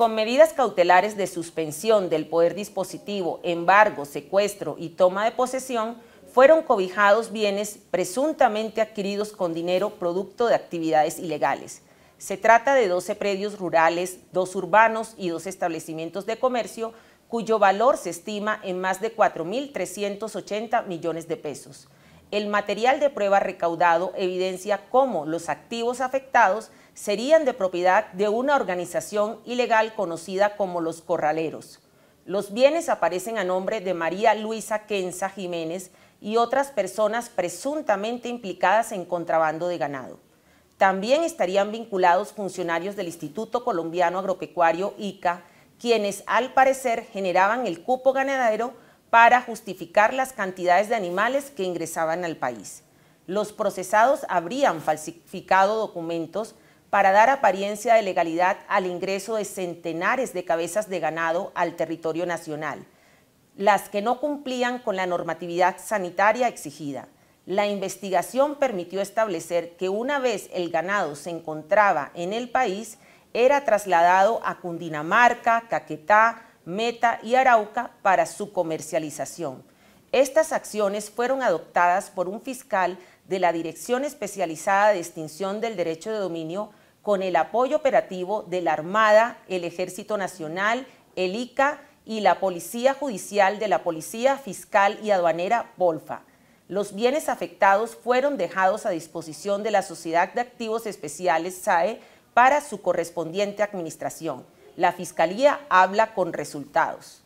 con medidas cautelares de suspensión del poder dispositivo, embargo, secuestro y toma de posesión, fueron cobijados bienes presuntamente adquiridos con dinero producto de actividades ilegales. Se trata de 12 predios rurales, dos urbanos y dos establecimientos de comercio, cuyo valor se estima en más de 4.380 millones de pesos. El material de prueba recaudado evidencia cómo los activos afectados serían de propiedad de una organización ilegal conocida como los Corraleros. Los bienes aparecen a nombre de María Luisa Quenza Jiménez y otras personas presuntamente implicadas en contrabando de ganado. También estarían vinculados funcionarios del Instituto Colombiano Agropecuario ICA, quienes al parecer generaban el cupo ganadero para justificar las cantidades de animales que ingresaban al país. Los procesados habrían falsificado documentos para dar apariencia de legalidad al ingreso de centenares de cabezas de ganado al territorio nacional, las que no cumplían con la normatividad sanitaria exigida. La investigación permitió establecer que una vez el ganado se encontraba en el país, era trasladado a Cundinamarca, Caquetá, Meta y Arauca para su comercialización. Estas acciones fueron adoptadas por un fiscal de la Dirección Especializada de Extinción del Derecho de Dominio con el apoyo operativo de la Armada, el Ejército Nacional, el ICA y la Policía Judicial de la Policía Fiscal y Aduanera Polfa. Los bienes afectados fueron dejados a disposición de la Sociedad de Activos Especiales SAE para su correspondiente administración la Fiscalía habla con resultados.